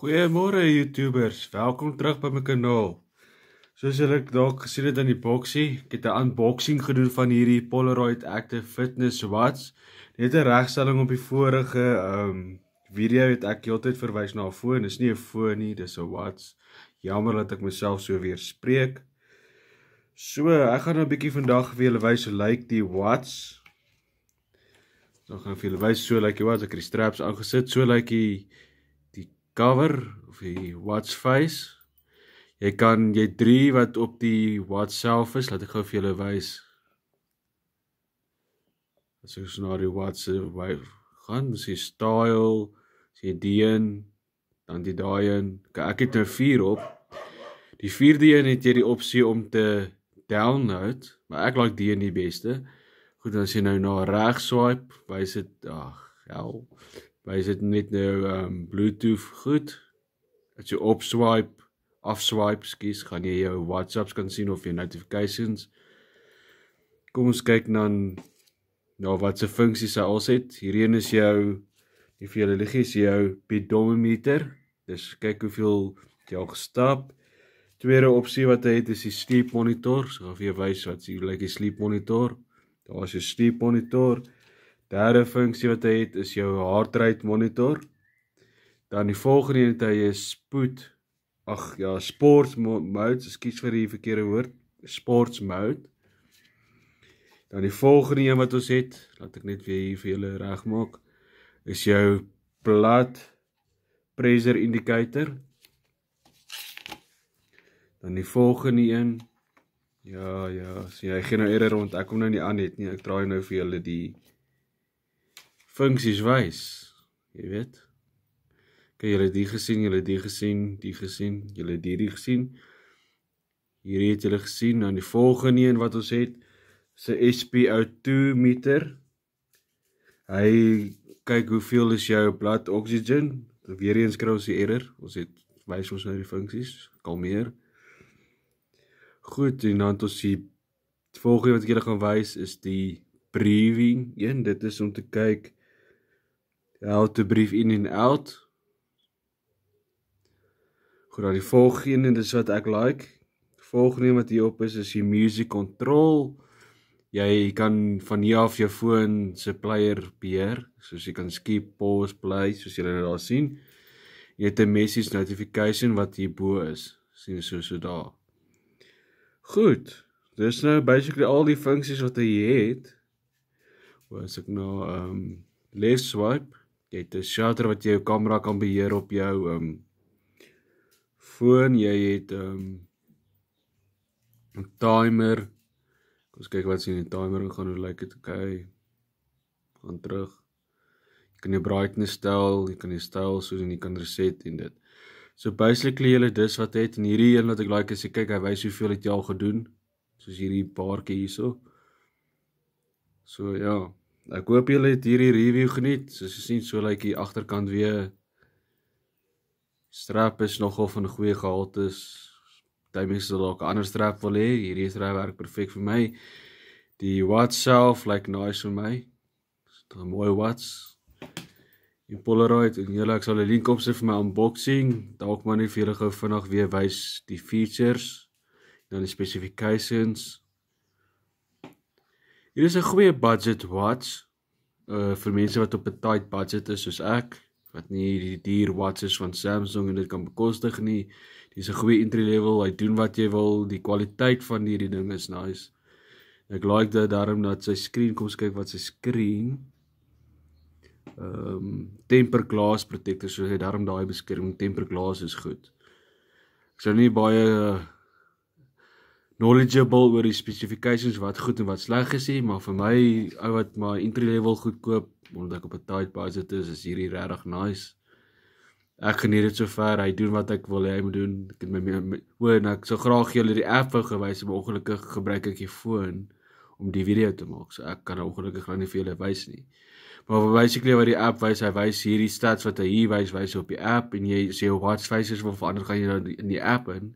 Goeiemôre YouTubers, welkom terug by my kanaal. Soos julle dalk gesien het in die boksie, ek het 'n unboxing gedoen van hierdie Polaroid Active Fitness Watch. Net 'n regstelling op die vorige ehm um, video het ek heeltyd verwys na 'n foon. Dis nie 'n foon nie, dis 'n watch. Jammer dat ek myself so weer spreek. So, ek gaan nou 'n bietjie vandag vir julle wys hoe lyk die watch. Ek gaan vir julle wys so lyk like die watch, ek het die straps aangesit, so lyk like die cover of die watch face. Jy kan jy drie wat op die watch self is, laat ek gou vir julle wys. As jy na die watch eh, se wife gaan, dis die style, dis die deen, dan die daai een. Ek het nou vier op. Die vierde een het jy die opsie om te download, maar ek like die een die beste. Goed, as jy nou na reg swipe, wys dit ag, hel. Maar is dit net nou um Bluetooth goed? As jy opswipe, afswipe, skielik gaan jy jou WhatsApps kan sien of jou notifications. Kom ons kyk dan na nou, watse funksies hy al het. Hierdie een is jou die vir julle liggie is jou pedometer. Dis kyk hoeveel jy al gestap. Tweede opsie wat hy het is die sleep monitor. So gaan vir jou wys wat jy lyk like die sleep monitor. Daar is 'n sleep monitor. Derde funksie wat hy het is jou hartrate monitor. Dan die volgende een het hy is spoed. Ag ja, sports mode, ekskuus vir die verkeerde woord, sports mode. Dan die volgende een wat ons het, laat ek net weer hier vir julle regmaak, is jou blood pressure indicator. Dan die volgende een. Ja, ja, sien, hy gee nou error want ek kom nou nie aan het nie. Ek draai nou vir julle die funksies wys. Jy weet. Kyk, julle het die gesien, julle het die gesien, die gesien, julle het hierdie gesien. Hierdie het julle gesien aan nou die volgende een wat ons het, se SpO2 meter. Hy kyk hoeveel is jou blood oxygen. Weer eens kry ons die error. Ons het wys ons nou die funksies. Kalmeer. Goed, en dan ons die volgende wat ek julle gaan wys is die breathing een. Dit is om te kyk Houd de brief in en uit. Goed, dan nou, die volgende is wat ek like. Die volgende wat hier op is is die music control. Jy kan van hier af jou foon se player beheer, soos jy kan skip, pause, play, soos julle nou daar sien. Jy het 'n message notification wat hier bo is, sien so so daar. Goed. Dis nou basically al die funksies wat jy het. Hoe as ek nou ehm um, left swipe Jy het 'n shutter wat jy jou kamera kan beheer op jou ehm um, foon. Jy het ehm um, 'n timer. Kom ons kyk wat sien die timer gaan hoe lyk dit? Okay. Gaan terug. Jy kan jou brightness stel, jy kan die styl soos en jy kan reset en dit. So basically jy het dis wat het en hierdie een wat ek like is, jy kyk hy wys hoeveel het jy al gedoen soos hierdie paartjie hierso. So ja. So, yeah. Ek hoop julle het hierdie review geniet. Soos jy sien, so lyk like hier agterkant weer. Strap is nogal van goeie gehalte. Is. Daai mense sal dalk 'n ander strap wil hê. Hierdie is regwerk perfek vir my. Die watch self lyk like nice vir my. Dit is 'n mooi watch. Die Polaroid, en julle ek sal 'n link opsit vir my unboxing. Dalk maar net vir julle gou vinnig weer wys die features en dan die specifications. Hier is 'n goeie budget watch uh vir mense wat op 'n tight budget is soos ek wat nie hierdie duur watches van Samsung en dit kan bekostig nie. Dis 'n goeie entry level. Hy doen wat jy wil. Die kwaliteit van hierdie ding is nice. Ek like dit daarom dat sy skerm koms kyk wat sy skerm ehm um, temper glass protector soos hy daarom daai beskerming temper glass is goed. Ek sou nie baie uh, knowledgeable oor die specifications wat goed en wat sleg is, maar vir my ou wat maar entry level goed koop omdat ek op 'n tight budget is, is hierdie regtig nice. Ek geniet dit so ver. Hy doen wat ek wil hê hy moet doen. Ek het my, my, my, my o, en ek sou graag julle die app wou gewys, maar ongelukkig gebruik ek die foon om die video te maak. So ek kan ongelukkig nou nie vir julle wys nie. Maar basically wat die app wys, hy wys hierdie stats wat hy hier wys, wys op die app en jy sê jou watch faces wil verander gaan jy nou in die app in.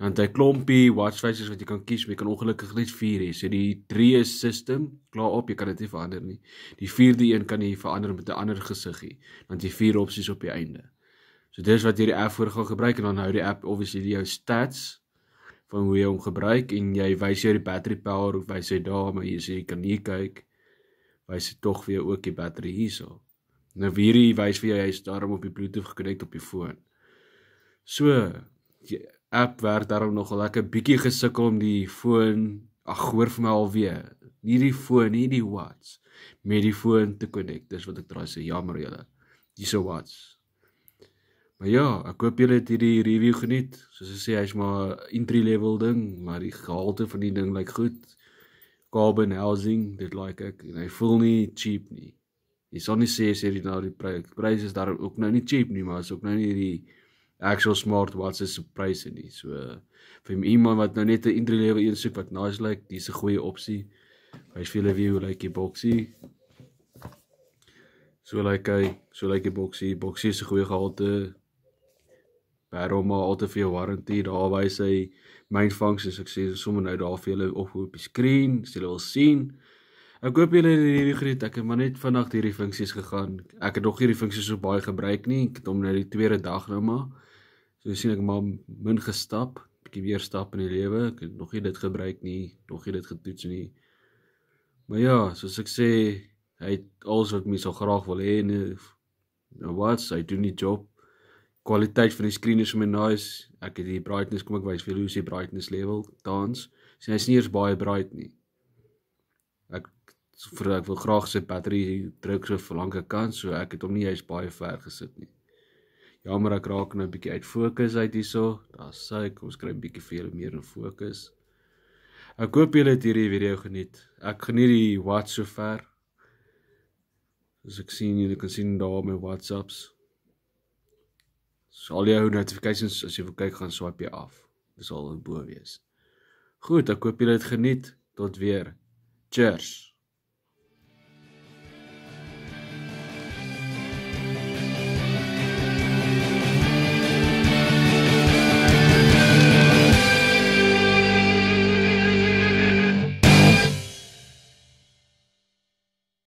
Dan het hy klompie watch faces wat jy kan kies, jy kan ongelukkig net 4 hê. So die 3 is system, klaar op, jy kan dit nie verander nie. Die 4de een kan jy verander met 'n ander gesiggie, want jy vier opsies op die einde. So dis wat hierdie app voorgaan gebruik en dan hou die app obviously die jou stats van hoe jy hom gebruik en jy wys jou die battery power of wys jy daar maar jy sê jy kan hier kyk wys jy tog vir jou ook die battery hierso nou vir hierdie wys vir jou hy's daarom op die bluetooth gekonnek op die foon so die app werk daarom nogal lekker bietjie gesukkel om die foon ag hoor vir my alweer hierdie foon hierdie watts met die foon te konnek dis wat ek draai sê jammer julle hierso watts Maar ja, ek hoop julle het hierdie review geniet. Soos ek sê, hy's maar entry level ding, maar die gehalte van die ding lyk like goed. Carbon housing, dit lyk like ek en hy voel nie cheap nie. Jy sal nie sê as hierdie nou die pryse. Pryse is daarom ook nou nie cheap nie, maar is ook nou nie hierdie actual smart watches se pryse nie. So vir iemand wat nou net 'n entry level een soek wat nice lyk, like, dis 'n goeie opsie. Hy sê hulle weer hoe lyk die boksie. So lyk like hy, so lyk like die boksie. Boksie is 'n goeie gehalte, Hulle maar al te veel warranty daar wys hy myn funks soos ek sê sommer nou daar vir julle op op die skerm as julle wil sien. Ek hoop julle het hierdie gereed. Ek het maar net vanaand hierdie funksies gegaan. Ek het nog hierdie funksies so baie gebruik nie. Ek het hom nou die tweede dag nou maar. So sien ek maar min gestap, bietjie weer stap in die lewe. Ek het nog nie dit gebruik nie, nog nie dit getoets nie. Maar ja, soos ek sê, hy het alles wat mense so graag wil hê en nou wat hy doen die job kwaliteit van die skrin is my nice. Ek het die brightness, kom ek wys vir Lucy brightness level tans. Sy is nie eens baie bright nie. Ek vir ek wil graag sy battery druk so vir lank kan, so ek het hom nie eens baie ver gesit nie. Jammer ek raak nou 'n bietjie uit fokus uit hierso. Daar's sy, kom ons kry 'n bietjie vir julle meer in fokus. Ek hoop julle het hierdie video geniet. Ek geniet die wat so ver. As ek sien julle kan sien daar my WhatsApps. So al jou notifications as jy wil kyk gaan swipe jy af. Dis al bo wees. Goed, ek hoop julle het geniet. Tot weer. Cheers.